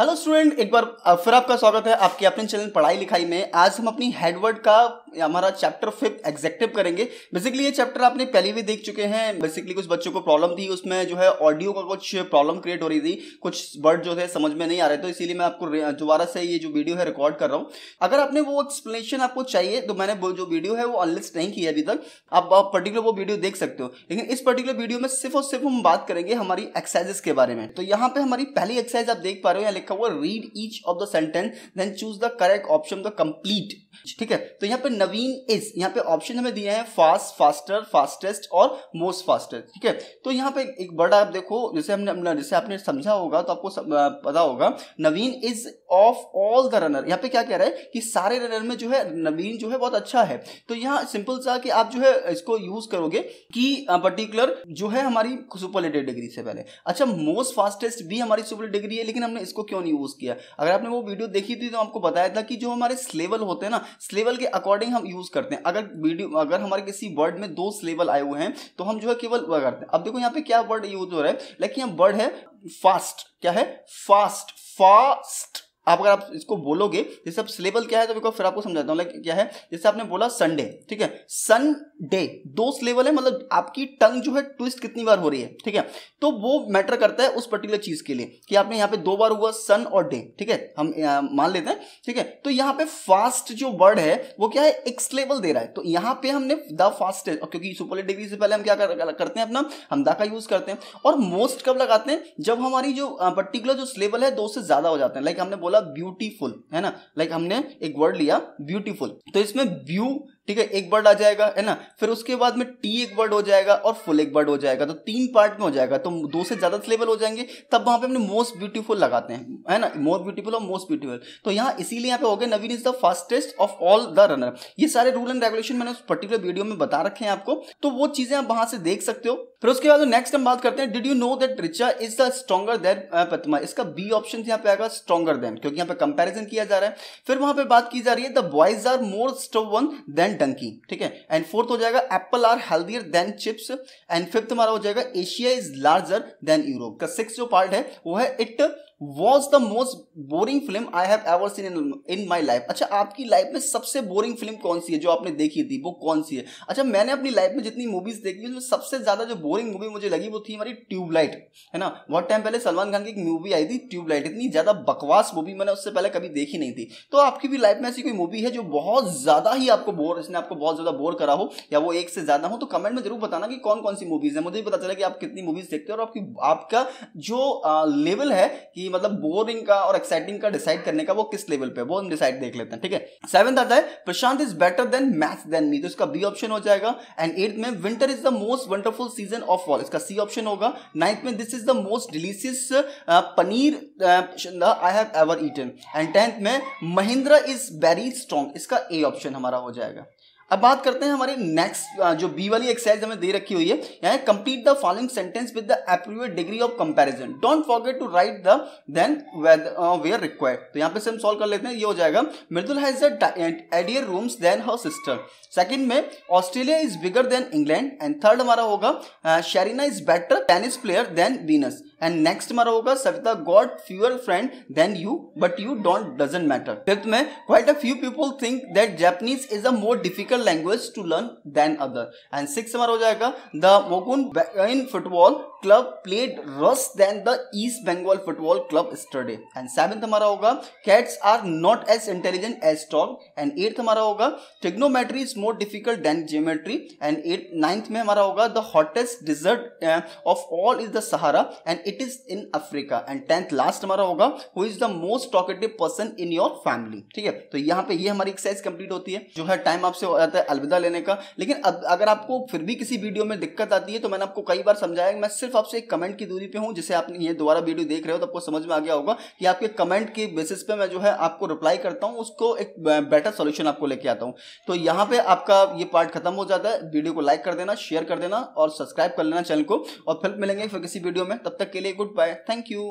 hello student एक बार फिर आपका स्वागत है आपके अपने चैनल पढ़ाई लिखाई में आज हम अपनी हेडवर्ड का हमारा चैप्टर फिफ्थ एग्जेक्टिव करेंगे बेसिकली ये चैप्टर आपने पहले भी देख चुके हैं बेसिकली कुछ बच्चों को प्रॉब्लम थी उसमें जो है ऑडियो का कुछ प्रॉब्लम क्रिएट हो रही थी कुछ वर्ड जो है समझ में नहीं आ रहे तो इसीलिए मैं आपको दोबारा से ये जो वीडियो है रिकॉर्ड कर रहा हूँ अगर आपने वो एक्सप्लेनेशन आपको चाहिए तो मैंने जो वीडियो है वो अनलिस्ट नहीं किया अभी तक आप पर्टिकुलर वो वीडियो देख सकते हो लेकिन इस पर्टिकुलर वीडियो में सिर्फ और सिर्फ हम बात करेंगे हमारी एक्सरसाइजेस के बारे में तो यहाँ पे हमारी पहली एक्सरसाइज आप देख पा रहे हो लिखा हुआ read each of the sentence then choose the correct option the complete ठीक है तो यहाँ पे नवीन इज यहाँ पे ऑप्शन हमें दिया है फास्ट फास्टर फास्टेस्ट और मोस्ट फास्टेस्ट ठीक है तो यहाँ पे एक बड़ा आप देखो जैसे हमने जैसे आपने समझा होगा तो आपको सम, पता होगा Naveen is of all the runner यहाँ पे क्या कह रहा है कि सारे रनर में जो है नवीन जो है बहुत अच्छा है तो यहाँ सिंपल सा कि आप जो है इसको यूज करोगे कि पर्टिकुलर जो है हमारी सुपरलेटेड डिग्री से पहले अच्छा मोस्ट फास्टेस्ट भी हमारी सुपरलेटेड डिग्री है लेकिन हमने इसको क्यों नहीं यूज़ किया अगर आपने वो वीडियो देखी थी तो आपको बताया था कि जो हमारे स्लेवल होते हैं ना स्लेवल के अकॉर्डिंग हम यूज़ करते हैं अगर वीडियो अगर हमारे किसी वर्ड में दो स्लेवल आए हुए हैं तो हम जो है केवल वह करते हैं अब देखो यहाँ पे क्या वर्ड यूज हो रहा है लेकिन यहाँ वर्ड है फास्ट क्या है फास्ट फास्ट आप अगर आप इसको बोलोगे जैसे आप सिलेबल क्या है तो फिर आपको समझाता हूँ लाइक क्या है जैसे आपने बोला संडे ठीक है सन डे दो लेवल है मतलब आपकी टंग जो है ट्विस्ट कितनी बार हो रही है ठीक है तो वो मैटर करता है उस पर्टिकुलर चीज के लिए कि आपने यहाँ पे दो बार हुआ सन और डे ठीक है हम मान लेते हैं ठीक है तो यहाँ पे फास्ट जो वर्ड है वो क्या है एक्स लेवल दे रहा है तो यहाँ पे हमने द फास्टेस्ट क्योंकि सुपरलेट डिग्री से पहले हम क्या कर, करते हैं अपना हम दा का यूज करते हैं और मोस्ट कब लगाते हैं जब हमारी जो पर्टिकुलर जो लेवल है दो से ज्यादा हो जाते हैं लाइक हमने बोला ब्यूटीफुल है ना लाइक हमने एक वर्ड लिया ब्यूटीफुल तो इसमें ब्यू ठीक है एक वर्ड आ जाएगा है ना फिर उसके बाद में टी एक वर्ड हो जाएगा और फुल एक वर्ड हो जाएगा तो तीन पार्ट में हो जाएगा तो दो से ज्यादा सिलेबल हो जाएंगे तब वहां पे हमने मोस्ट ब्यूटीफुल लगाते हैं है ना मोर ब्यूटीफुल और मोस्ट ब्यूटीफुल तो यहाँ इसीलिए यहाँ पे हो गया Naveen is the fastest of all the runner ये सारे रूल एंड रेगुलेशन मैंने उस पर्टिकुलर वीडियो में बता रखे हैं आपको तो वो चीजें आप वहां से देख सकते हो फिर उसके बाद नेक्स्ट हम बात करते हैं did you know that Richa is the stronger than Pratima इसका बी ऑप्शन यहाँ पे आएगा स्ट्रॉगर देन क्योंकि यहाँ पे कंपेरिजन किया जा रहा है फिर वहां पे बात की जा रही है the boys are more stubborn than ton की ठीक है एंड फोर्थ हो जाएगा apple are healthier than chips and fifth हमारा हो जाएगा Asia is larger than Europe का सिक्स जो पार्ट है वो है it was the most boring film I have ever seen in in my life अच्छा आपकी लाइफ में सबसे बोरिंग फिल्म कौन सी है जो आपने देखी थी वो कौन सी है अच्छा मैंने अपनी लाइफ में जितनी मूवीज देखी उसमें सबसे ज्यादा जो बोरिंग मूवी मुझे लगी वो थी हमारी ट्यूबलाइट है ना बहुत टाइम पहले सलमान खान की एक मूवी आई थी ट्यूबलाइट इतनी ज्यादा बकवास मूवी मैंने उससे पहले कभी देखी नहीं थी तो आपकी भी लाइफ में ऐसी कोई मूवी है जो बहुत ज्यादा ही आपको बोर इसने आपको बहुत ज्यादा बोर करा हो या वो एक से ज्यादा हो तो कमेंट में जरूर बताना कि कौन कौन सी मूवीज है मुझे भी पता चला कि आप कितनी मूवीज देखते हो और आपकी आपका जो लेवल है कि कि मतलब बोरिंग का और एक्साइटिंग का डिसाइड करने का वो किस लेवल पे वो हम डिसाइड देख लेते हैं ठीक है सेवंथ आता है Prashant is better than math than me तो इसका बी ऑप्शन हो जाएगा एंड एट्थ में winter is the most wonderful season of all इसका सी ऑप्शन होगा नाइन्थ में this is the most delicious paneer I have ever eaten and tenth में Mahindra is very strong इसका ए ऑप्शन हमारा हो जाएगा अब बात करते हैं हमारे नेक्स्ट जो बी वाली एक्सरसाइज हमें दे रखी हुई है यहाँ complete the following sentence with the appropriate degree of comparison don't forget to write the than where required तो यहाँ पे से हम सॉल्व कर लेते हैं ये हो जाएगा Mridul has airier rooms than her sister second में Australia is bigger than England and third हमारा होगा Serena is better tennis player than Venus and next हमारा होगा Savita got fewer friend than you but you don't doesn't matter fifth में quite a few people think that Japanese is a more difficult difficult language to learn than other and six हमारा हो जाएगा the मोकुन in football club played worse than the East Bengal football club stayed and seventh हमारा होगा cats are not as intelligent as tall and eighth हमारा होगा trigonometry is more difficult than geometry and eight ninth में हमारा होगा the hottest desert of all is the Sahara and it is in Africa and tenth last हमारा होगा who is the most talkative person in your family ठीक है तो यहाँ पे ये हमारी एक्सरसाइज कंप्लीट होती है जो है टाइम आपसे uh, जाता है अलविदा लेने का लेकिन अगर आपको फिर भी किसी वीडियो में दिक्कत आती है तो मैंने आपको कई बार समझाया मैं सिर्फ आपसे एक कमेंट की दूरी पे हूँ जिसे आपने ये दोबारा वीडियो देख रहे हो तो आपको समझ में आ गया होगा कि आपके कमेंट के बेसिस पे मैं जो है आपको रिप्लाई करता हूँ उसको एक बेटर सोल्यूशन आपको लेके आता हूँ तो यहाँ पे आपका ये पार्ट खत्म हो जाता है वीडियो को लाइक कर देना शेयर कर देना और सब्सक्राइब कर लेना चैनल को और फिर मिलेंगे फिर किसी वीडियो में तब तक के लिए गुड बाय थैंक यू